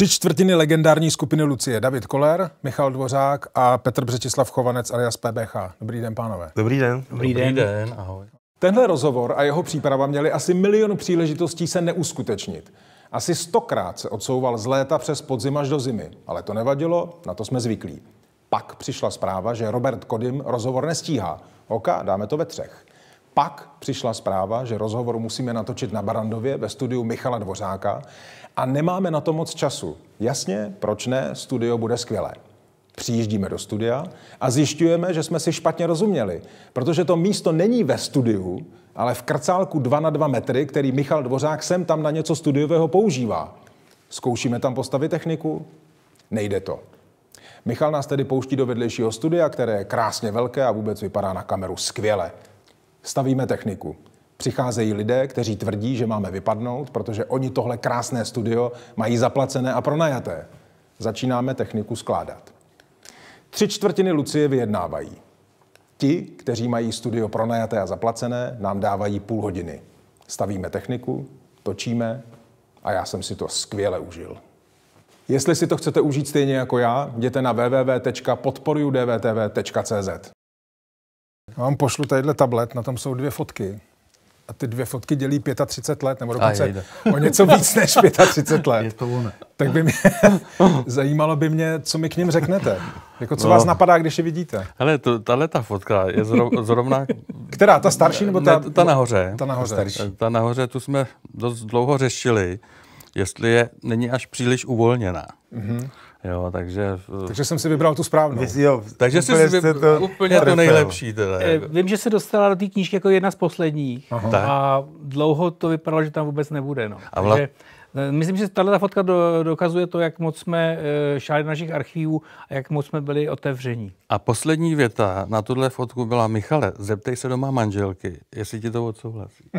Tři čtvrtiny legendární skupiny Lucie. David Koller, Michal Dvořák a Petr Břetislav Chovanec alias PBH. Dobrý den, pánové. Dobrý den. Dobrý, Dobrý den. den. Ahoj. Tenhle rozhovor a jeho příprava měli asi milion příležitostí se neuskutečnit. Asi stokrát se odsouval z léta přes podzim až do zimy, ale to nevadilo, na to jsme zvyklí. Pak přišla zpráva, že Robert Kodym rozhovor nestíhá. Oka, dáme to ve třech. Pak přišla zpráva, že rozhovor musíme natočit na Barandově ve studiu Michala Dvořáka. A nemáme na to moc času. Jasně, proč ne, studio bude skvělé. Přijíždíme do studia a zjišťujeme, že jsme si špatně rozuměli, protože to místo není ve studiu, ale v krcálku 2 na 2 metry, který Michal Dvořák sem tam na něco studiového používá. Zkoušíme tam postavit techniku? Nejde to. Michal nás tedy pouští do vedlejšího studia, které je krásně velké a vůbec vypadá na kameru skvěle. Stavíme techniku přicházejí lidé, kteří tvrdí, že máme vypadnout, protože oni tohle krásné studio mají zaplacené a pronajaté. Začínáme techniku skládat. Tři čtvrtiny Lucie vyjednávají. Ti, kteří mají studio pronajaté a zaplacené, nám dávají půl hodiny. Stavíme techniku, točíme a já jsem si to skvěle užil. Jestli si to chcete užít stejně jako já, jděte na www.podporujudvtv.cz. Já vám pošlu tadyhle tablet, na tom jsou dvě fotky a ty dvě fotky dělí 35 let, nebo dokonce o něco víc než 35 let. Je to ono. Tak by mě zajímalo by mě, co mi k ním řeknete. Jako co no. vás napadá, když je vidíte? Hele, to, tahle ta fotka je zrov, zrovna... Která, ta starší nebo ta... Ne, ta nahoře. Ta nahoře. Ta, starší. ta nahoře, tu jsme dost dlouho řešili, jestli je není až příliš uvolněná. Mm-hmm. Jo, takže... Eh, takže jsem si vybral tu správnou. Vy, jo, takže jsi si vybral to, úplně to nejlepší. Teda. Eh, jako. Vím, že se dostala do té knížky jako jedna z posledních Aha. a dlouho to vypadalo, že tam vůbec nebude. No. A vla... takže, eh, Myslím, že tato fotka do, dokazuje to, jak moc jsme šáli našich archivů a jak moc jsme byli otevření. A poslední věta na tuhle fotku byla, Michale, zeptej se doma manželky, jestli ti to odsouhlasí.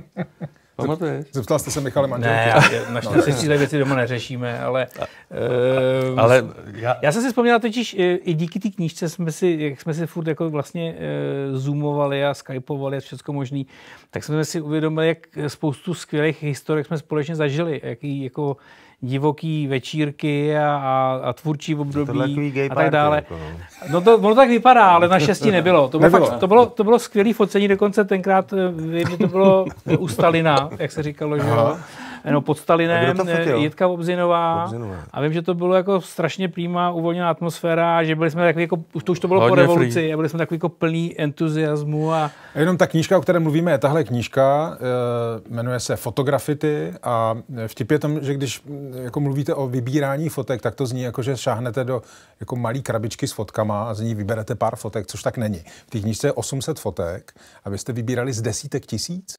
Pamatuješ? Zeptal jste se Michale manželky. Ne, naštěstí no. věci doma neřešíme, ale... Uh, ale já... já... jsem si vzpomněl totiž, e, i díky té knížce jsme si, jak jsme si furt jako vlastně uh, zoomovali a skypovali a všechno možné. tak jsme si uvědomili, jak spoustu skvělých historik jsme společně zažili, jaký jako divoký večírky a, a, a tvůrčí období a tak dále. Jako no. no to, ono tak vypadá, ale na naštěstí nebylo. To bylo, nebylo. Fakt, to bylo, to bylo skvělý focení, dokonce tenkrát eh, vím, že to bylo u Stalina, jak se říkalo, že jo no, pod Stalinem, Jitka Obzinová. A vím, že to bylo jako strašně přímá uvolněná atmosféra, že byli jsme takový jako, to už to bylo Hodně po revoluci, a byli jsme takový jako plný entuziasmu. A... a jenom ta knížka, o které mluvíme, je tahle knížka, eh, jmenuje se Fotografity a vtip je tom, že když mm, jako mluvíte o vybírání fotek, tak to zní jako, že šáhnete do jako malý krabičky s fotkama a z ní vyberete pár fotek, což tak není. V té knížce je 800 fotek a vy jste vybírali z desítek tisíc?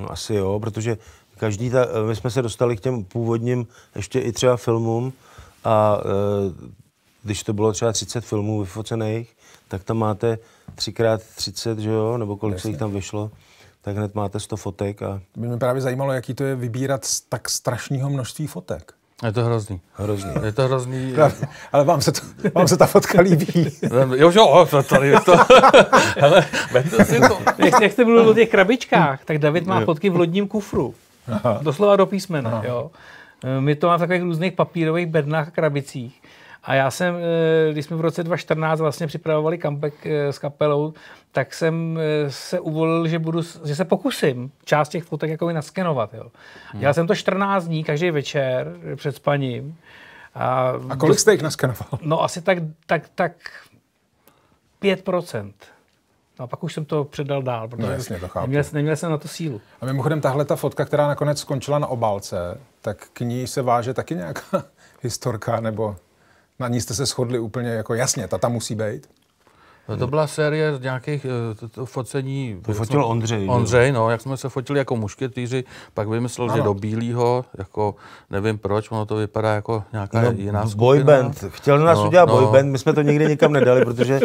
No asi jo, protože Každý ta, eh, my jsme se dostali k těm původním ještě i třeba filmům a eh, když to bylo třeba 30 filmů vyfocených, tak tam máte 3x30, že jo, nebo kolik Jasně. se jich tam vyšlo, tak hned máte 100 fotek. A... By mě právě zajímalo, jaký to je vybírat z tak strašného množství fotek. Je to hrozný. Hrozný. Je to hrozný. Právě, eh, ale vám se, to, vám se ta fotka líbí. jo, jo, oh, to tady to. Ale to si to. Jak, jak jste mluvil o těch krabičkách, tak David má fotky v lodním kufru. Aha. Doslova do písmena. Jo. Eh, my to máme v takových různých papírových bednách a krabicích. A já jsem, eh, když jsme v roce 2014 vlastně připravovali comeback eh, s kapelou, tak jsem se uvolil, že, budu, že se pokusím část těch fotek jako naskenovat. Jo. Hmm. Já jsem to 14 dní, každý večer před spaním. A, a kolik jste jich naskenoval? No asi tak, tak, tak 5%. No a pak už jsem to předal dál, protože no, jasně, to chápu. Neměl, neměl jsem na to sílu. A mimochodem tahle ta fotka, která nakonec skončila na obálce, tak k ní se váže taky nějaká historka, nebo na ní jste se shodli úplně jako jasně, ta tam musí být? No, to byla série z nějakých eh, to, to focení. To fotil jsme, Ondřej. Ondřej, no, jak jsme se fotili jako mušketýři, pak vymyslel, ano. že do bílého, jako nevím proč, ono to vypadá jako nějaká no, jiná skupina. Boyband, chtěl nás no, udělat no. boyband, my jsme to nikdy nikam nedali, protože uh,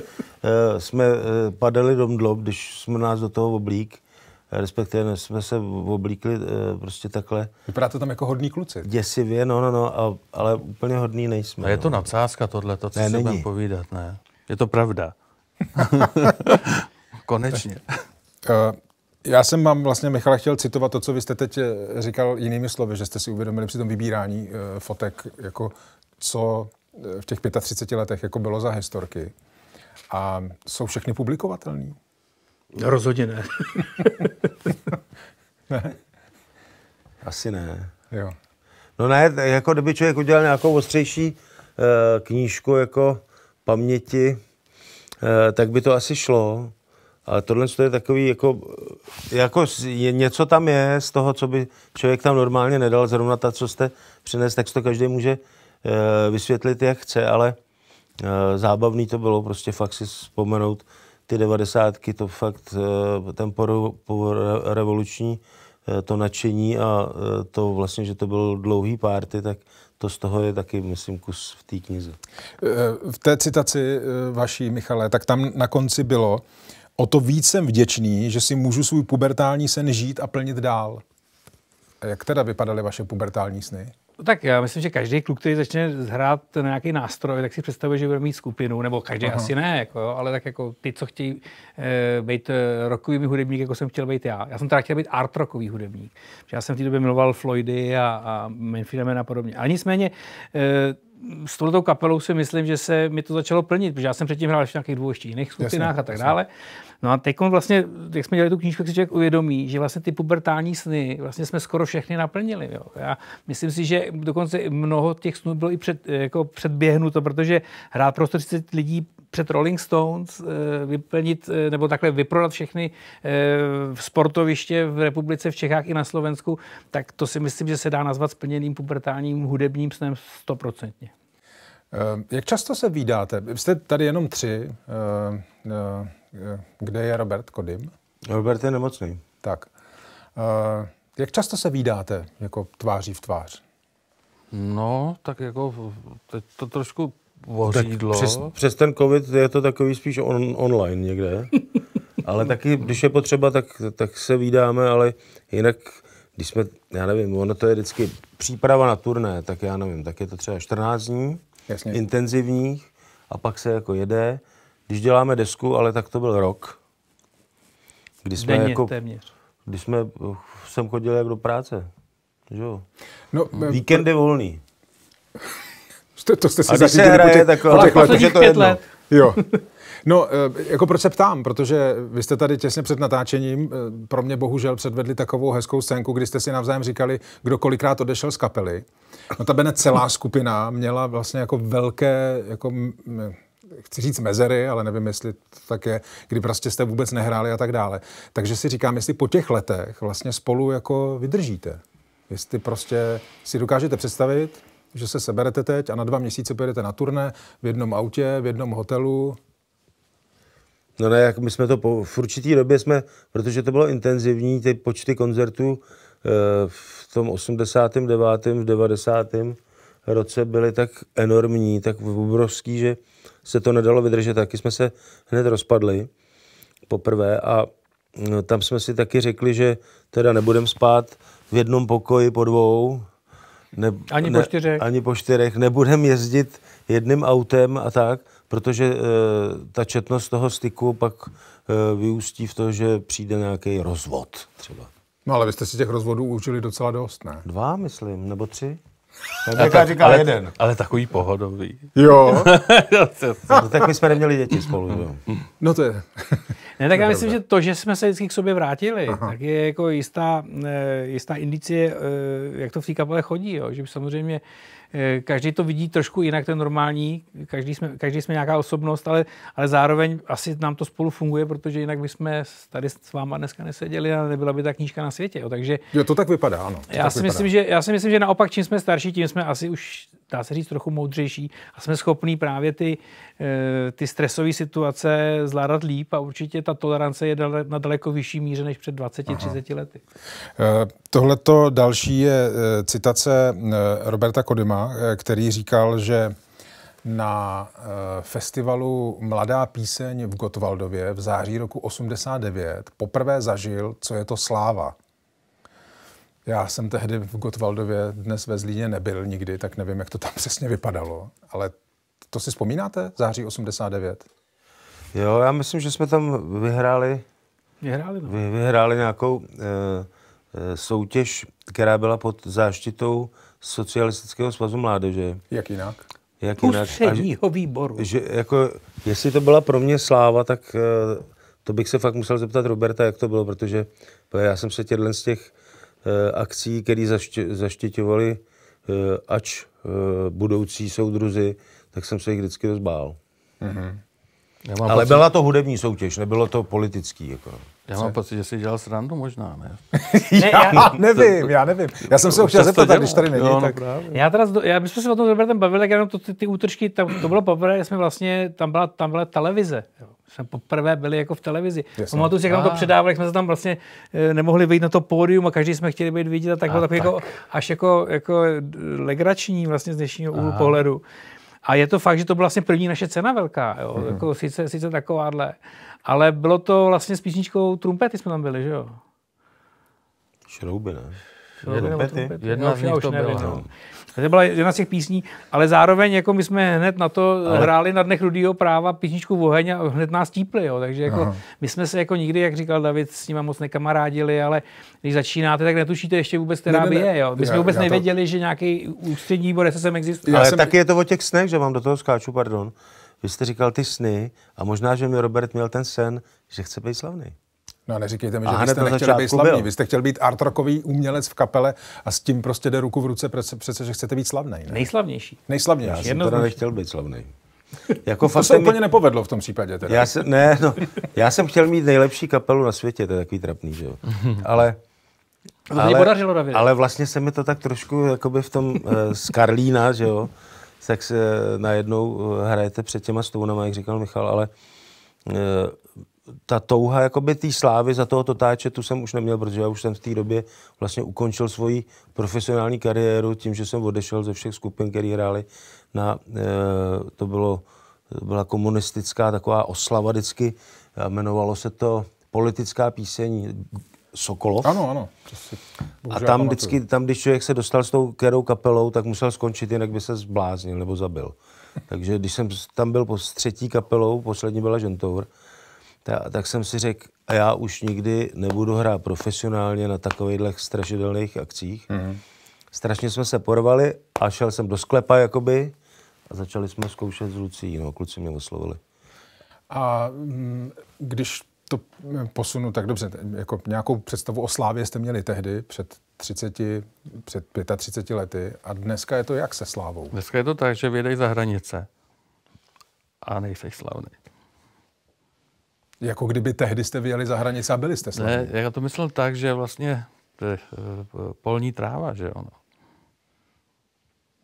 jsme uh, padali do mdlob, když jsme nás do toho oblík respektive jsme se oblíkli prostě takhle. Vypadá to tam jako hodný kluci. Děsivě, no, no, no, ale úplně hodný nejsme. A je to no. nadsázka tohle, to, co ne, si budeme povídat, ne? Je to pravda. Konečně. Eh, já jsem vám vlastně, Michale, chtěl citovat to, co vy jste teď eh, říkal jinými slovy, že jste si uvědomili při tom vybírání eh, fotek, jako co v těch 35 letech jako bylo za historky. A jsou všechny publikovatelné? No, rozhodně ne. ne. Asi ne. Jo. No ne, jako kdyby člověk udělal nějakou ostřejší e, knížku jako paměti, Eh, tak by to asi šlo. Ale tohle je takový, jako, eh, jako je, něco tam je z toho, co by člověk tam normálně nedal, zrovna ta, co jste přinesl, tak to každý může e, vysvětlit, jak chce, ale e, zábavný to bylo, prostě fakt si vzpomenout ty devadesátky, to fakt e, ten poru, poru, revoluční e, to nadšení a e, to vlastně, že to byl dlouhý párty, tak to z toho je taky, myslím, kus v té knize. Eh, v té citaci eh, vaší, Michale, tak tam na konci bylo, o to víc jsem vděčný, že si můžu svůj pubertální sen žít a plnit dál. Jak teda vypadaly vaše pubertální sny? No tak já myslím, že každý kluk, který začne hrát na nějaký nástroj, tak si představuje, že bude mít skupinu, nebo každý Aha. asi ne, jako, ale tak jako ty, co chtějí e, být eh, rokovými hudebník, jako jsem chtěl být já. Já jsem teda chtěl být art rockový hudebník. Já jsem v té době miloval Floydy a, a Manfreda a podobně. Ale nicméně e, s touto kapelou si myslím, že se mi to začalo plnit, protože já jsem předtím hrál v nějakých dvou ještě jiných skupinách a tak dále. No a teď vlastně, jak jsme dělali tu knížku, si člověk uvědomí, že vlastně ty pubertální sny vlastně jsme skoro všechny naplnili. Jo. Já myslím si, že dokonce mnoho těch snů bylo i před, jako předběhnuto, protože hrát pro 30 lidí před Rolling Stones eh, vyplnit eh, nebo takhle vyprodat všechny eh, sportoviště v republice, v Čechách i na Slovensku, tak to si myslím, že se dá nazvat splněným pubertálním hudebním snem stoprocentně. Jak často se výdáte? Jste tady jenom tři. Kde je Robert Kodym? Robert je nemocný. Tak. Jak často se výdáte jako tváří v tvář? No, tak jako teď to trošku Vořídlo. Přes, přes ten covid je to takový spíš on, online někde. Ale taky, když je potřeba, tak, tak se vídáme, ale jinak, když jsme, já nevím, ono to je vždycky příprava na turné, tak já nevím, tak je to třeba 14 dní Jasně. intenzivních a pak se jako jede. Když děláme desku, ale tak to byl rok, kdy jsme Denně, jako, téměř. Kdy jsme uh, sem chodili jak do práce. Že? No, eh, Víkendy volný. To, to jste si zařídili po těch, takhle, po těch letech. to jedno. Let. Jo. No, eh, jako proč se ptám, protože vy jste tady těsně před natáčením eh, pro mě bohužel předvedli takovou hezkou scénku, kdy jste si navzájem říkali, kdo kolikrát odešel z kapely. No ta celá skupina měla vlastně jako velké, jako chci říct mezery, ale nevím, jestli to tak je, kdy prostě jste vůbec nehráli a tak dále. Takže si říkám, jestli po těch letech vlastně spolu jako vydržíte. Jestli prostě si dokážete představit, že se seberete teď a na dva měsíce pojedete na turné v jednom autě, v jednom hotelu? No ne, jak my jsme to po, v určitý době jsme, protože to bylo intenzivní, ty počty koncertů eh, v tom 89. v 90. roce byly tak enormní, tak obrovský, že se to nedalo vydržet. Taky jsme se hned rozpadli poprvé a no, tam jsme si taky řekli, že teda nebudeme spát v jednom pokoji po dvou, ne, ani ne, po čtyřech. Ani po čtyřech. Nebudeme jezdit jedným autem a tak, protože e, ta četnost toho styku pak e, vyústí v to, že přijde nějaký rozvod třeba. No ale vy jste si těch rozvodů učili docela dost, ne? Dva, myslím, nebo tři. Tak tak, říká ale, jeden. Ale takový pohodový. Jo. no, tak my jsme neměli děti spolu, jo. No to je. Ne, tak já myslím, že to, že jsme se vždycky k sobě vrátili, Aha. tak je jako jistá, eh, jistá indicie, eh, jak to v té kapele chodí. Jo? Že samozřejmě Eh, každý to vidí trošku jinak, ten normální, každý jsme, každý jsme nějaká osobnost, ale, ale zároveň asi nám to spolu funguje, protože jinak bychom tady s váma dneska neseděli a nebyla by ta knížka na světě. Jo. Takže jo, to tak vypadá, ano. To já, tak si vypadá. Myslím, že, já si myslím, že naopak, čím jsme starší, tím jsme asi už, dá se říct, trochu moudřejší a jsme schopní právě ty, eh, ty stresové situace zvládat líp a určitě ta tolerance je na daleko vyšší míře než před 20-30 lety. Uh, tohleto další je eh, citace eh, Roberta Kodyma, eh, který říkal, že na festivalu Mladá píseň v Gotwaldově v září roku 89 poprvé zažil, co je to sláva. Já jsem tehdy v Gotwaldově dnes ve Zlíně nebyl nikdy, tak nevím, jak to tam přesně vypadalo. Ale to si vzpomínáte? Září 89? Jo, já myslím, že jsme tam vyhráli Vyhráli, no. Vy, vyhráli nějakou, eh, Eh, soutěž, která byla pod záštitou Socialistického svazu mládeže. Jak jinak? Jak jinak? Ústředního výboru. Že, jako, jestli to byla pro mě sláva, tak eh, to bych se fakt musel zeptat Roberta, jak to bylo, protože já jsem se těhle z těch eh, akcí, které zaště, zaštiťovaly ač budoucí soudruzy, tak jsem se jich vždycky rozbál. Mm-hmm. Já mám Ale pocit... byla to hudební soutěž, nebylo to politický. Jako. Já mám pocit, že jsi dělal srandu možná, ne? já, já nevím, to, já nevím. Já jsem se ho chtěl zeptat, když tady není. Jo, no tak... no, já teda, já, bychom se o tom s Robertem bavili, tak jenom to, ty, ty útržky, tam, to bylo poprvé, jsme vlastně, tam byla, tam byla televize. Jo. Jsme poprvé byli jako v televizi. Pamatuju si, jak nám to ah. předávali, jak jsme se tam vlastně e, nemohli vyjít na to pódium a každý jsme chtěli být vidět a tak bylo takový tak. jako, až jako, jako legrační vlastně z dnešního úhlu pohledu. A je to fakt, že to byla vlastně první naše cena velká, jo? Mm. Jako, sice, sice takováhle. Ale bylo to vlastně s písničkou Trumpety jsme tam byli, že jo? Šrouby, ne? Jedna, trumpety? z nich to byla. No. To byla jedna z těch písní, ale zároveň jako my jsme hned na to ale... hráli na dnech rudýho práva písničku Voheň a hned nás típli, jo. takže jako Aha. my jsme se jako nikdy, jak říkal David, s nima moc nekamarádili, ale když začínáte, tak netušíte ještě vůbec, která ne, by je. Jo. My já, jsme vůbec nevěděli, to... že nějaký ústřední se sem existuje. Ale jsem... taky je to o těch snech, že vám do toho skáču, pardon. Vy jste říkal ty sny a možná, že mi Robert měl ten sen, že chce být slavný. No a neříkejte mi, že byste jste nechtěl být slavný. Byl. Vy jste chtěl být artrokový umělec v kapele a s tím prostě jde ruku v ruce přece, přece že chcete být slavný. Ne? Nejslavnější. Nejslavnější. Já jsem teda nechtěl být slavný. Jako to fakt se mít... úplně nepovedlo v tom případě. Teda. Já, jsem, ne, no, já jsem chtěl mít nejlepší kapelu na světě, to je takový trapný, že jo. Ale, ale, podařilo, David. ale vlastně se mi to tak trošku jakoby v tom uh, z Karlína, že jo, tak se najednou eh, hrajete před těma stounama, jak říkal Michal, ale uh, ta touha jakoby té slávy za toho totáče, tu jsem už neměl, protože já už jsem v té době vlastně ukončil svoji profesionální kariéru tím, že jsem odešel ze všech skupin, které hráli na, eh, to bylo, byla komunistická taková oslava vždycky, jmenovalo se to politická píseň Sokolov. Ano, ano. a tam vždycky, tam když člověk se dostal s tou kerou kapelou, tak musel skončit, jinak by se zbláznil nebo zabil. Takže když jsem tam byl po třetí kapelou, poslední byla Žentour, ta, tak jsem si řekl, a já už nikdy nebudu hrát profesionálně na takových strašidelných akcích. Mm-hmm. Strašně jsme se porvali a šel jsem do sklepa jakoby a začali jsme zkoušet s Lucí, no, kluci mě oslovili. A mm, když to mm, posunu tak dobře, jako nějakou představu o Slávě jste měli tehdy před 30, před 35 lety a dneska je to jak se Slávou? Dneska je to tak, že vědej za hranice a nejseš slavný. Jako kdyby tehdy jste vyjeli za hranice a byli jste slavní. Ne, já to myslel tak, že vlastně to je eh, polní tráva, že ono.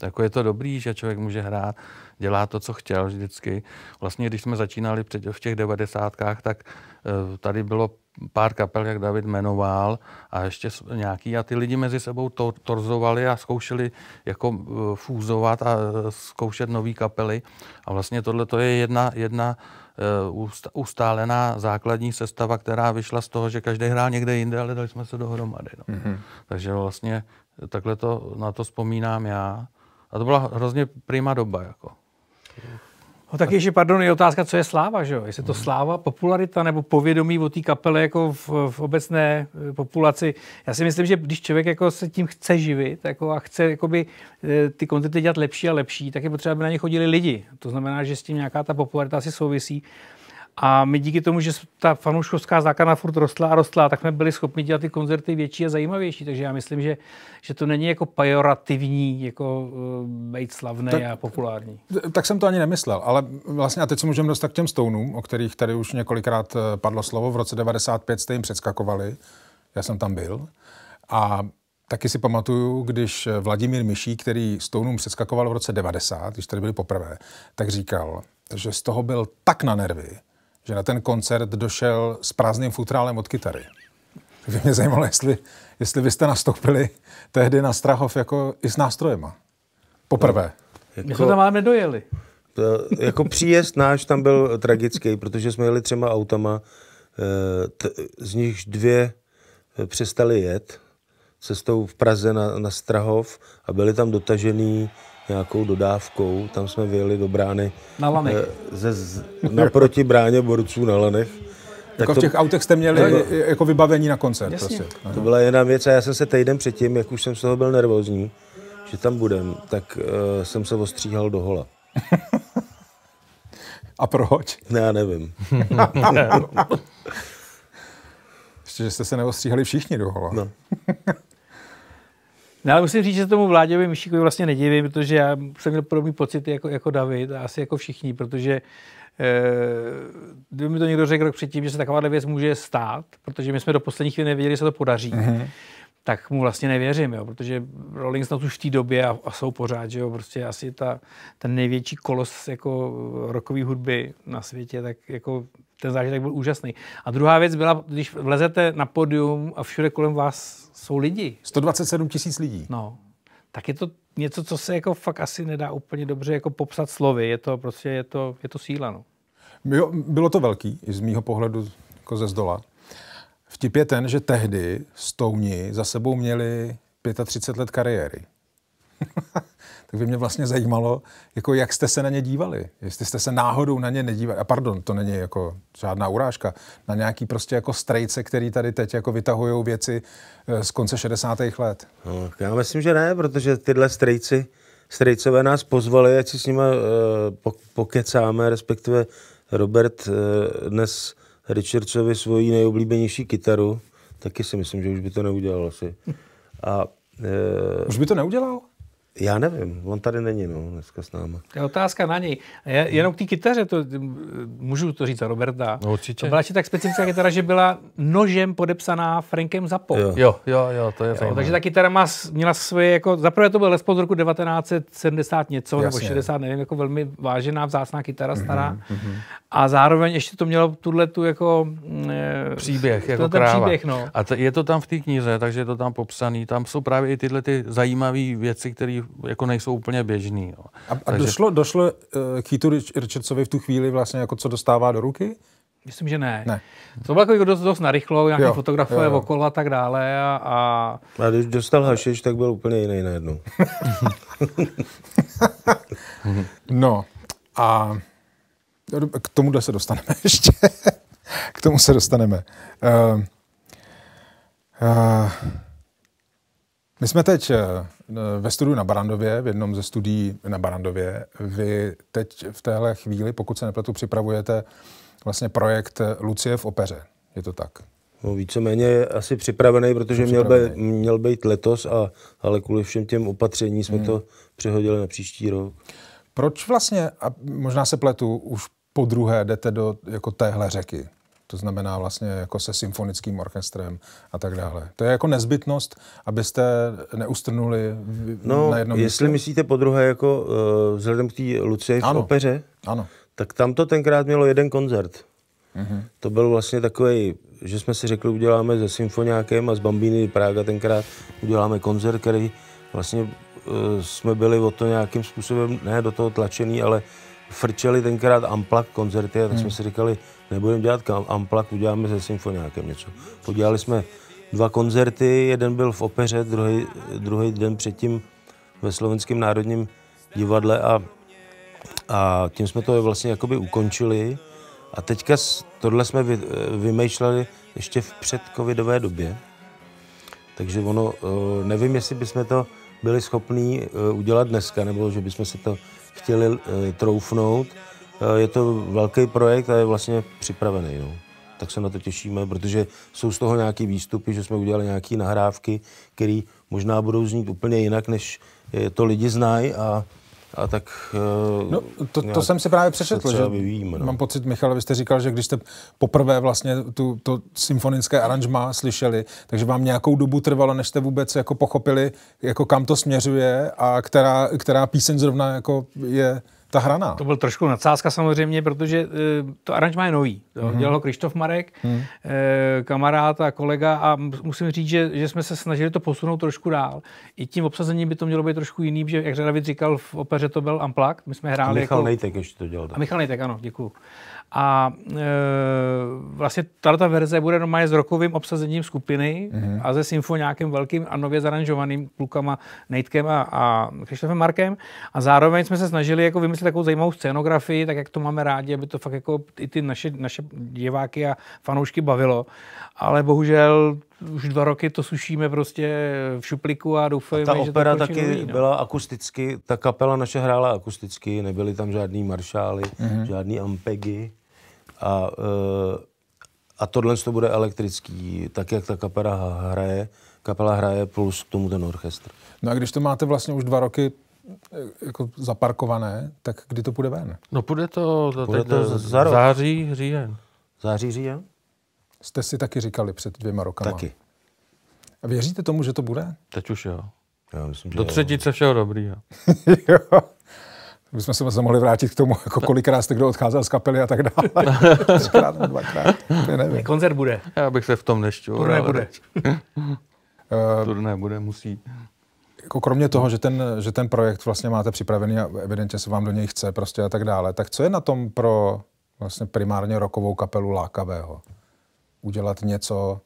Jako je to dobrý, že člověk může hrát, dělá to, co chtěl vždycky. Vlastně, když jsme začínali v těch devadesátkách, tak eh, tady bylo pár kapel, jak David jmenoval, a ještě nějaký, a ty lidi mezi sebou to, torzovali a zkoušeli jako eh, fúzovat a zkoušet nové kapely. A vlastně tohle to je jedna, jedna Eh, ustálená základní sestava, která vyšla z toho, že každý hrál někde jinde, ale dali jsme se dohromady. No. Mm-hmm. Takže vlastně takhle to, na to vzpomínám já. A to byla hrozně prima doba. Jako. No tak ještě, pardon, je otázka, co je sláva, že jo? Jestli to mhm. sláva, popularita nebo povědomí o té kapele jako v, v, obecné eh, populaci. Já si myslím, že když člověk jako se tím chce živit jako a chce jakoby, eh, ty koncerty dělat lepší a lepší, tak je potřeba, aby na ně chodili lidi. To znamená, že s tím nějaká ta popularita asi souvisí. A my díky tomu, že ta fanouškovská základna furt rostla a rostla, tak jsme byli schopni dělat ty koncerty větší a zajímavější. Takže já myslím, že, že to není jako pejorativní, jako uh, být slavný a populární. Tak jsem to ani nemyslel, ale vlastně a teď se můžeme dostat k těm Stounům, o kterých tady už několikrát eh, padlo slovo. V roce 95 jste jim předskakovali, já jsem tam byl. A Taky si pamatuju, když eh, Vladimír Myší, který Stounům přeskakoval v roce 90, když tady byli poprvé, tak říkal, že z toho byl tak na nervy, že na ten koncert došel s prázdným futrálem od kytary. by mě zajímalo, jestli, jestli vy jste nastoupili tehdy na Strahov jako i s nástrojema. Poprvé. No, jako... My jsme tam máme dojeli. To, jako příjezd náš tam byl tragický, protože jsme jeli třema autama, eh, t, z nichž dvě eh, přestaly jet cestou v Praze na, na Strahov a byli tam dotažený nějakou dodávkou. Tam jsme vyjeli do brány. Na lanech. Eh, ze, z, naproti bráně borců na lanech. Jako tak jako to, v těch autech jste měli jako, jako vybavení na koncert. Prostě. To byla jedna věc a já jsem se týden předtím, jak už jsem z toho byl nervózní, že tam budem, tak uh, jsem se ostříhal do hola. a proč? Ne, no, já nevím. Ještě, že jste se neostříhali všichni do hola. No. No, ale musím říct, že tomu Vláděvi Myšíkovi vlastně nedivím, protože já jsem měl podobný pocit jako, jako David a asi jako všichni, protože eh, kdyby mi to někdo řekl rok předtím, že se taková věc může stát, protože my jsme do poslední chvíli nevěděli, že se to podaří, mm-hmm. tak mu vlastně nevěřím, jo, protože Rolling Stones už v té době a, a, jsou pořád, že jo, prostě asi ta, ten největší kolos jako rokový hudby na světě, tak jako ten zážitek byl úžasný. A druhá věc byla, když vlezete na podium a všude kolem vás jsou lidi. 127 tisíc lidí. No, tak je to něco, co se jako fakt asi nedá úplně dobře jako popsat slovy. Je to prostě, je to, je to síla, no. Jo, bylo to velký, z mýho pohledu jako ze zdola. Vtip je ten, že tehdy Stouni za sebou měli 35 let kariéry. tak by mě vlastně zajímalo, jako jak jste se na ně dívali, jestli jste se náhodou na ně nedívali, a pardon, to není jako žádná urážka, na nějaký prostě jako strejce, který tady teď jako vytahují věci eh, z konce 60. let. No, já myslím, že ne, protože tyhle strejci, strejcové nás pozvali, ať si s nimi uh, eh, pokecáme, respektive Robert uh, dnes Richardsovi svoji nejoblíbenější kytaru, taky si myslím, že už by to neudělal asi. A, e... už by to neudělal? Já nevím, on tady není, no, dneska s náma. To je otázka na něj. Je, jenom k té kytaře, to, můžu to říct za Roberta. No, určitě. To byla tak specifická kytara, že byla nožem podepsaná Frankem Zapo. Jo, jo, jo, jo to je jo, Takže ta kytara má, měla svoje, jako, zaprvé to byl Les z roku 1970 něco, Jasně. nebo 60, nevím, jako velmi vážená, vzácná kytara mhm, stará. Mm-hmm. A zároveň ještě to mělo tuhle tu jako... Mm, eh, příběh, jako kráva. Příběh, no. A t- je to tam v té knize, takže je to tam popsaný. Tam jsou právě i tyhle ty zajímavé věci, které jako nejsou úplně běžný. Jo. A, a Takže... došlo, došlo uh, eh, Keithu Richardsovi v tu chvíli vlastně jako co dostává do ruky? Myslím, že ne. ne. To bylo jako dost, dost narychlo, nějaké jo, fotografové jo, jo. okolo a tak dále. A, a... a když dostal hašiš, tak byl úplně jiný najednou. no a k tomu se dostaneme ještě. k tomu se dostaneme. Uh, uh, my jsme teď Eh, ve studiu na Barandově, v jednom ze studií na Barandově, vy teď v téhle chvíli, pokud se nepletu, připravujete vlastně projekt Lucie v opeře. Je to tak? No víceméně je asi připravený, protože připravený. Měl, by, měl být letos, a, ale kvůli všem těm opatření jsme hmm. to přehodili na příští rok. Proč vlastně, a možná se pletu, už po druhé jdete do jako téhle řeky? to znamená vlastně jako se symfonickým orchestrem a tak dále. To je jako nezbytnost, abyste neustrnuli no, na jednom jestli místě. myslíte po druhé jako uh, vzhledem k té Lucie v ano. opeře, ano. tak tam to tenkrát mělo jeden koncert. Mm-hmm. To byl vlastně takový, že jsme si řekli, uděláme se symfoniákem a z Bambíny Praga tenkrát uděláme koncert, který vlastně uh, jsme byli o to nějakým způsobem, ne do toho tlačený, ale frčeli tenkrát Amplak koncerty a tak hmm. jsme si říkali, nebudeme dělat Amplak, uděláme se symfoniákem něco. Podělali jsme dva koncerty, jeden byl v opeře, druhý, druhý den předtím ve Slovenském národním divadle a, a tím jsme to vlastně jakoby ukončili. A teďka tohle jsme vy, vymýšleli ještě v předcovidové době. Takže ono, eh, nevím, jestli bychom to byli schopní eh, udělat dneska, nebo že bychom se to chtěli eh, troufnout. Eh, je to velký projekt a je vlastně připravený. No. Tak se na to těšíme, protože jsou z toho nějaké výstupy, že jsme udělali nějaké nahrávky, které možná budou znít úplně jinak, než to lidi znají a a tak, eh, no, to, to jsem si právě přečetl, že vyvím, no. mám pocit, Michal, vy jste říkal, že když jste poprvé vlastně tu, to symfonické aranžma slyšeli, takže vám nějakou dobu trvalo, než jste vůbec jako pochopili, jako kam to směřuje a která, která píseň zrovna jako je ta hrana. To byl trošku nadsázka samozřejmě, protože eh, to aranžma je nový. To mm-hmm. Dělal ho Krištof Marek, mm-hmm. kamarád a kolega a musím říct, že, že jsme se snažili to posunout trošku dál. I tím obsazením by to mělo být trošku jiný, protože jak David říkal, v opeře to byl Amplak, my jsme hráli... A Michal jako... Nejtek ještě to dělal. Tak. A Michal Nejtek, ano, děkuju. A e, vlastně tato verze bude normálně s rokovým obsazením skupiny mm-hmm. a se nějakým velkým a nově zaranžovaným klukama Nejtkem a, a Krištofem Markem. A zároveň jsme se snažili jako vymyslet vymyslel takovou zajímavou scénografii, tak jak to máme rádi, aby to fakt jako i ty naše, naše diváky a fanoušky bavilo. Ale bohužel už dva roky to sušíme prostě v šupliku a doufejme, že ta opera to taky nový, no. byla akusticky, ta kapela naše hrála akusticky, nebyly tam žádný maršály, mm-hmm. žádný ampegy a, eh, a tohle to bude elektrický, tak jak ta kapela hraje, kapela hraje plus k tomu ten orchestr. No a když to máte vlastně už dva roky Eh, jako zaparkované, tak kdy to půjde ven? No půjde to, to, půjde eh, to za rok. září, říjen. Září, říjen? Jste si taky říkali před dvěma rokama. Taky. A věříte tomu, že to bude? Teď už jo. Já myslím, Do třetice jo. všeho dobrý. jo. My jsme se mohli vrátit k tomu, jako kolikrát jste kdo odcházel z kapely a tak dále. Třikrát nebo dvakrát. Nevím. Koncert bude. Já bych se v tom nešťoval. Turné bude. Eh, Turné bude, musí. Jako kromě toho, že ten, že ten projekt vlastně máte připravený a evidentně se vám do něj chce prostě a tak dále, tak co je na tom pro vlastně primárně rokovou kapelu lákavého? Udělat něco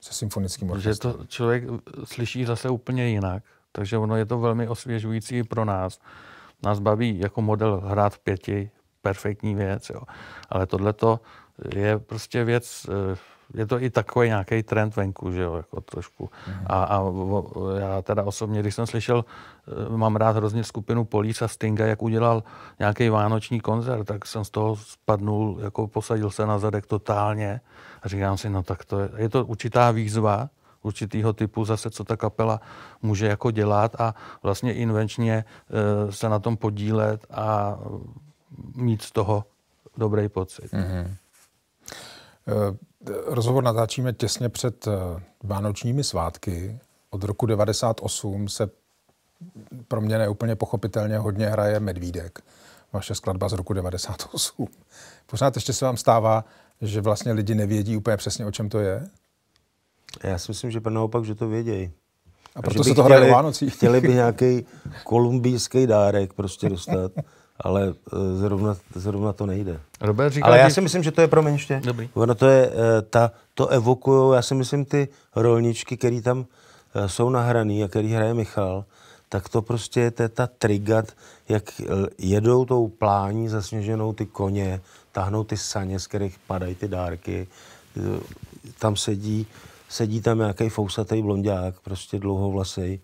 se symfonickým orchestrem? Že to člověk slyší zase úplně jinak, takže ono je to velmi osvěžující pro nás. Nás baví jako model hrát v pěti, perfektní věc, jo. ale tohle je prostě věc, eh, je to i takový nějaký trend venku, že jo, jako trošku. Mhm. A, a já teda osobně, když jsem slyšel, eh, mám rád hrozně skupinu Polís a Stinga, jak udělal nějaký vánoční koncert, tak jsem z toho spadnul, jako posadil se na zadek totálně a říkám si, no tak to je, je to určitá výzva, určitýho typu zase, co ta kapela může jako dělat a vlastně invenčně eh, se na tom podílet a mít z toho dobrý pocit. Mm-hmm rozhovor natáčíme těsně před eh, vánočními svátky. Od roku 98 se pro mě neúplně pochopitelně hodně hraje Medvídek, vaše skladba z roku 98. Pořád ještě se vám stává, že vlastně lidi nevědí úplně přesně, o čem to je? Já si myslím, že naopak, že to vědějí. A proto se to hraje o Vánocích. Chtěli by nějaký kolumbijský dárek prostě dostat ale eh, zrovna, zrovna to nejde. Robert říká, ale já si myslím, že to je, promiň ještě, Dobrý. ono to je, eh, ta, to evokují, já si myslím, ty rolničky, které tam eh, jsou nahraný a který hraje Michal, tak to prostě je ta trigat, jak jedou tou plání zasněženou ty koně, tahnou ty saně, z kterých padají ty dárky. Tam sedí, sedí tam nějaký fousatý blondiák, prostě dlouhovlasej,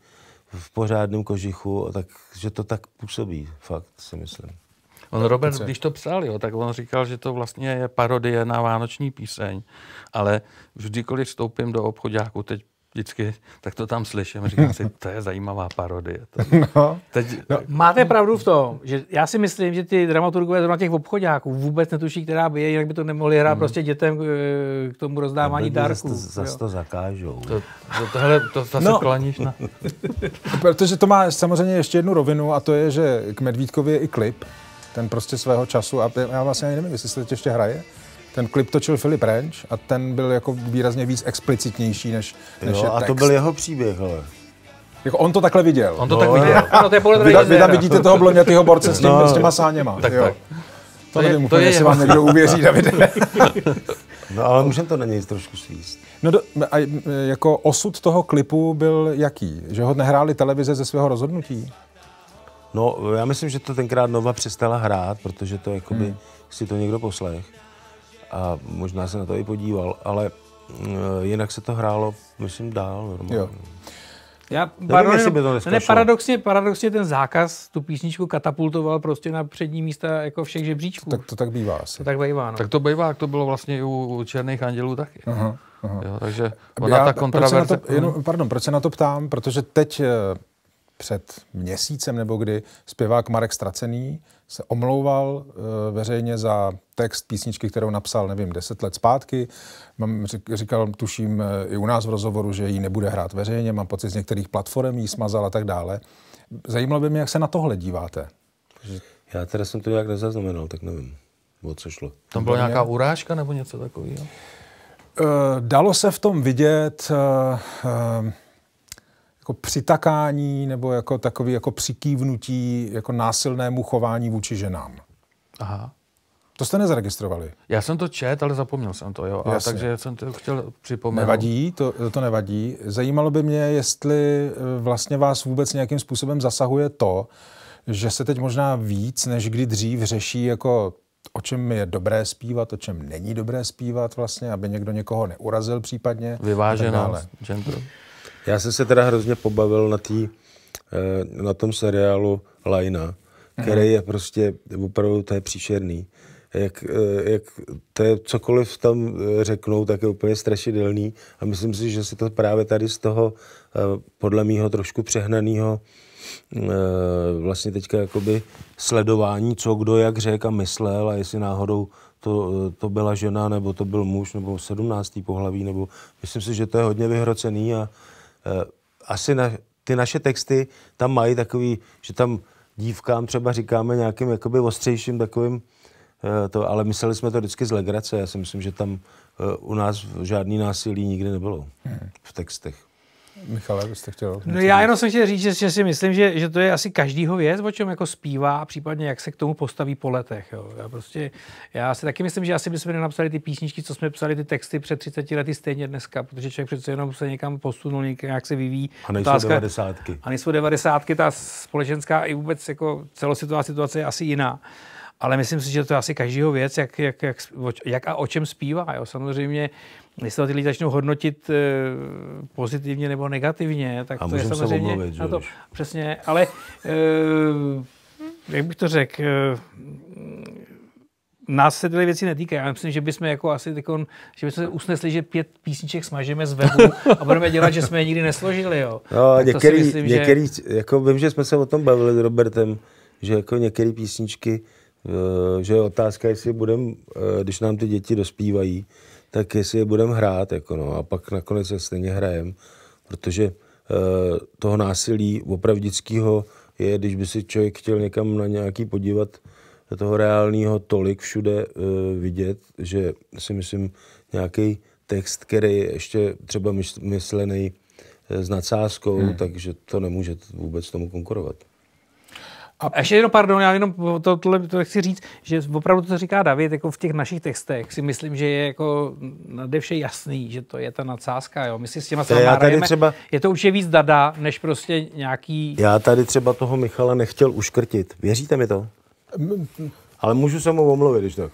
v pořádném kožichu, tak, že to tak působí, fakt si myslím. On Robert, když to psal, jo, tak on říkal, že to vlastně je parodie na vánoční píseň, ale vždykoliv vstoupím do obchodáku, teď vždycky, tak to tam slyším. Říkám si, to je zajímavá parodie. To... No, Teď... no. Máte pravdu v tom, že já si myslím, že ty dramaturgové zrovna těch obchodáků vůbec netuší, která by je, jinak by to nemohli hrát mm. prostě dětem k eh, tomu rozdávání dárků. Zase, to zakážou. To, to, tohle, to zase no. klaníš na... Protože to má samozřejmě ještě jednu rovinu a to je, že k Medvídkovi je i klip, ten prostě svého času a já vlastně nevím, jestli se teď ještě hraje, ten klip točil Filip Ranch a ten byl jako výrazně víc explicitnější než, než jo, je text. A to byl jeho příběh, ale. Jako on to takhle viděl. On to no, tak viděl. Ano, to je Vy, vy tam vidíte toho blondětýho borce s, tím, no. s těma sáněma. Tak, jo. tak. To, to nevím, je, úplně, to je jestli vám někdo uvěří, Davide. no ale můžeme to na něj trošku svíst. No do, a jako osud toho klipu byl jaký? Že ho nehráli televize ze svého rozhodnutí? No, já myslím, že to tenkrát Nova přestala hrát, protože to jakoby hmm. si to někdo poslech a možná se na to i podíval, ale eh, jinak se to hrálo, myslím, dál normálně. Jo. Já Barony, by to ne, paradoxně, paradoxně ten zákaz tu písničku katapultoval prostě na přední místa jako všech žebříčků. Tak to tak bývá asi. To tak bývá, no. Tak to bývá, to bylo vlastně u Černých andělů taky. Uh-huh. Jo, takže ona Já, ta Proč to, jenom, mhm. pardon, proč se na to ptám? Protože teď eh, před měsícem nebo kdy zpěvák Marek Stracený se omlouval eh, veřejně za text písničky, kterou napsal, nevím, deset let zpátky. Mám, říkal, tuším eh, i u nás v rozhovoru, že ji nebude hrát veřejně, mám pocit z některých platform ji smazal a tak dále. Zajímalo by mě, jak se na tohle díváte. Já teda jsem to nějak nezaznamenal, tak nevím, o co šlo. Tam byla nějaká urážka nebo něco takového? Eh, dalo se v tom vidět... Uh, uh, jako přitakání nebo jako takový jako přikývnutí jako násilnému chování vůči ženám. Aha. To jste nezaregistrovali. Já jsem to čet, ale zapomněl jsem to, jo. A takže jsem to chtěl připomenout. Nevadí, to, to nevadí. Zajímalo by mě, jestli eh, vlastně vás vůbec nějakým způsobem zasahuje to, že se teď možná víc, než kdy dřív řeší jako o čem je dobré zpívat, o čem není dobré zpívat vlastně, aby někdo někoho neurazil případně. Vyváženost, gender. Já jsem se teda hrozně pobavil na, tý, eh, na tom seriálu Lajna, mhm. který je prostě opravdu, to je příšerný. Jak, eh, jak to je, cokoliv tam eh, řeknou, tak je úplně strašidelný a myslím si, že se to právě tady z toho podle mýho trošku přehnaného vlastně teďka jakoby sledování, co kdo jak řekl a myslel a jestli náhodou to, to byla žena, nebo to byl muž, nebo sedmnáctý pohlaví, nebo myslím si, že to je hodně vyhrocený a Eh, asi na, ty naše texty tam mají takový, že tam dívkám třeba říkáme nějakým jakoby ostřejším takovým eh, to, ale mysleli jsme to vždycky z legrace. Já si myslím, že tam eh, u nás žádný násilí nikdy nebylo v textech. Michale, vy jste chtěl... No já jenom jsem chtěl říct, že, že si myslím, že, že to je asi každýho věc, o čem jako zpívá, případně jak se k tomu postaví po letech. Jo. Já prostě, já si taky myslím, že asi bychom nenapsali ty písničky, co jsme psali, ty texty před 30 lety stejně dneska, protože člověk přece jenom se někam posunul, nějak se vyvíjí. A nejsou Otázka, devadesátky. A nejsou devadesátky, ta společenská i vůbec jako celosituá situace je asi jiná. Ale myslím si, že to je asi každýho věc, jak, jak, jak, jak a o čem zpívá. Jo. Samozřejmě jestli ty lidi začnou hodnotit eh, pozitivně nebo negativně, tak a to je samozřejmě... Se obnovit, na to, přesně, ale eh, jak bych to řekl, eh, nás se tyhle věci netýkají. Já myslím, že bychom jako asi tykon, že bychom se usnesli, že pět písniček smažeme z webu a budeme dělat, že jsme je nikdy nesložili. Jo. No, některý, myslím, některý, že... jako vím, že jsme se o tom bavili s Robertem, že jako některé písničky, že je otázka, jestli budem, když nám ty děti dospívají, tak jestli je budeme hrát, jako no, a pak nakonec se stejně hrajem, protože e, toho násilí opravdického je, když by si člověk chtěl někam na nějaký podívat, toho reálného tolik všude e, vidět, že si myslím, nějaký text, který je ještě třeba myšlený eh, s nadsázkou, hmm. takže to nemůže vůbec tomu konkurovat. A... Ještě jenom, pardon, já jenom to, tohle to chci říct, že opravdu to, co říká David, jako v těch našich textech, si myslím, že je jako nade vše jasný, že to je ta nadsázka, jo. My si s těma se já tady třeba... Je to už je víc dada, než prostě nějaký... Já tady třeba toho Michala nechtěl uškrtit. Věříte mi to? Ale můžu se mu omluvit, když tak.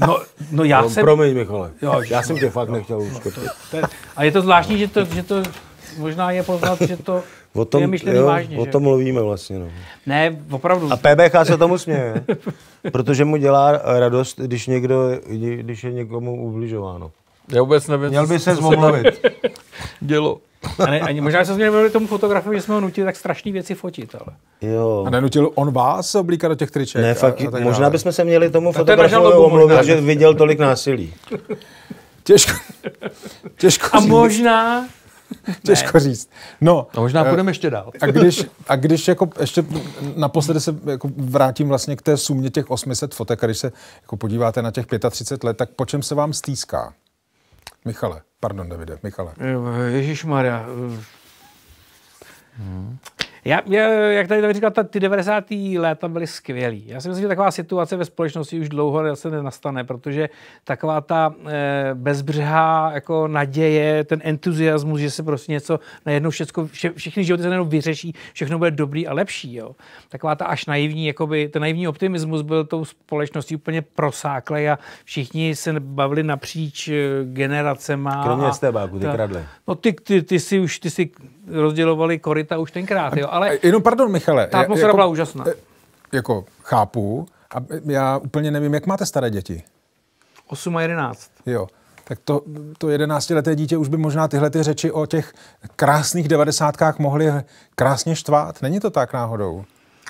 No, no já no, jsem... Promiň, Michale. Jo, já jsem tě fakt nechtěl uškrtit. No, to, to, a je to zvláštní, že to, že to možná je poznat, že to o tom, je myšlený jo, vážně. O tom že? mluvíme vlastně. No. Ne, opravdu. A PBH se tomu směje, protože mu dělá radost, když, někdo, když je někomu ubližováno. Já vůbec nevím. Měl by se zmomluvit. Dělo. A ne, ani možná se měli tomu fotografovi, že jsme ho nutili tak strašné věci fotit, ale. Jo. A nenutil on vás oblíkat do těch triček? Ne, fakt, a, a možná dále. bychom se měli tomu fotografovi omluvit, že viděl tolik násilí. Těžko. Těžko. A možná Těžko říct. No, no možná eh, půjdeme ještě dál. A když, a když jako ještě naposledy se jako vrátím vlastně k té sumě těch 800 fotek, když se jako podíváte na těch 35 let, tak po čem se vám stýská? Michale, pardon Davide, Michale. Ježíš Maria. Hmm. Já, já, jak tady David říkal, ta, ty 90. léta byly skvělý. Já si myslím, že taková situace ve společnosti už dlouho se nenastane, protože taková ta e, bezbřehá jako naděje, ten entuziasmus, že se prostě něco najednou všechno, vše, všechny životy se najednou vyřeší, všechno bude dobrý a lepší. Jo. Taková ta až naivní, jakoby, ten naivní optimismus byl tou společností úplně prosáklej a všichni se bavili napříč eh, generacema. Kromě teba ty kradli. No ty, ty, ty, si už, ty si rozdělovali korita už tenkrát, jo, ale... Jenom pardon, Michale. Ta atmosféra jako, byla úžasná. E, jako, chápu, a já úplně nevím, jak máte staré děti? 8 a 11. Jo. Tak to, to jedenáctileté dítě už by možná tyhle ty řeči o těch krásných devadesátkách mohly krásně štvát. Není to tak náhodou?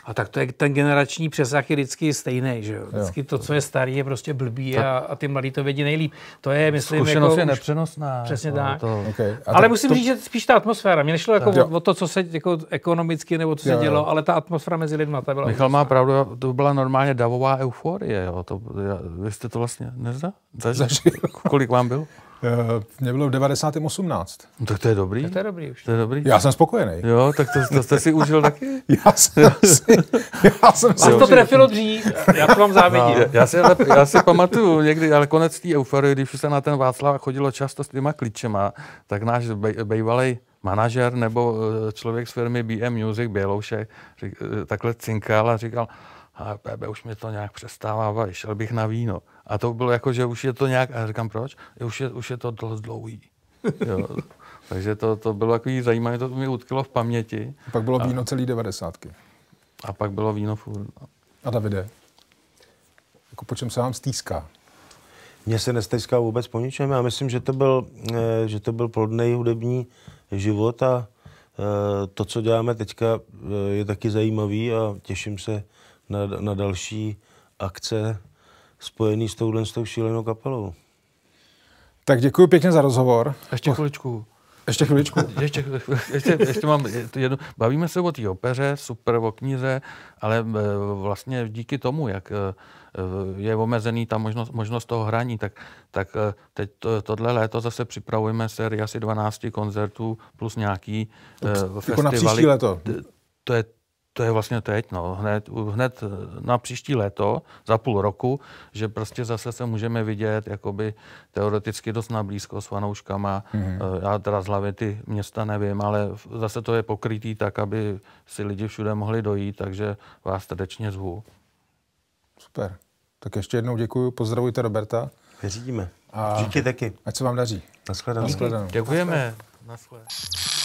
A tak to je ten generační přesah je vždycky stejný, že jo? Vždycky to, co je starý, je prostě blbý a, a ty mladí to vědí nejlíp. To je, myslím, Zkušenost jako je nepřenosná. Přesně jako tak. To... Okay. A ale tak musím to... říct, že spíš ta atmosféra. Mně nešlo jako o, to, co se jako ekonomicky nebo co se jo, dělo, jo. ale ta atmosféra mezi lidmi. Ta byla Michal atmosféra. má pravdu, to byla normálně davová euforie. Jo? To, já, vy jste to vlastně nezda? Zažil. Kolik vám bylo? Eh, mě bylo v 90. 18. No, tak to je dobrý. Tak to je dobrý už. To je dobrý. Já jsem spokojený. Jo, tak to, to jste si užil taky? já jsem si, já jsem si to trefilo dřív, já to vám závidím. No. Já, si, ale, já si pamatuju někdy, ale konec té euforie, když se na ten Václav chodilo často s těma klíčema, tak náš bývalý manažer nebo eh, člověk z firmy BM Music, Běloušek, eh, takhle cinkal a říkal, a už mě to nějak přestává, šel bych na víno. A to bylo jako, že už je to nějak, a já říkám, proč? Už je, už je to dost dlouhý. Jo. Takže to, to bylo takový zajímavé, to mi utkilo v paměti. A pak bylo víno a, celý devadesátky. A pak bylo víno furt. No. A Davide, jako po čem se vám stýská? Mně se nestýská vůbec po ničem. Já myslím, že to byl, eh, že to byl plodný hudební život a eh, to, co děláme teďka, eh, je taky zajímavý a těším se na, na další akce spojený s touhle s tou šílenou kapelou. Tak děkuji pěkně za rozhovor. Ještě chviličku. Ještě chviličku. ještě, ještě, ještě mám jednu. Bavíme se o té opeře, super o knize, ale e, vlastně díky tomu, jak e, e, je omezený ta možnost, možnost toho hraní, tak, tak teď to, tohle léto zase připravujeme sérii asi 12 koncertů plus nějaký tak, festivaly. Jako na příští léto. To je to je vlastně teď, no, hned, hned na příští léto, za půl roku, že prostě zase se můžeme vidět jakoby teoreticky dost nablízko s fanouškama. Mm-hmm. Já teda z hlavy ty města nevím, ale zase to je pokrytý tak, aby si lidi všude mohli dojít, takže vás srdečně zvu. Super. Tak ještě jednou děkuji, pozdravujte Roberta. Věříme. A Díky taky. Ať se vám daří. Naschledanou. Naschledanou. Děkujeme. Naschledanou.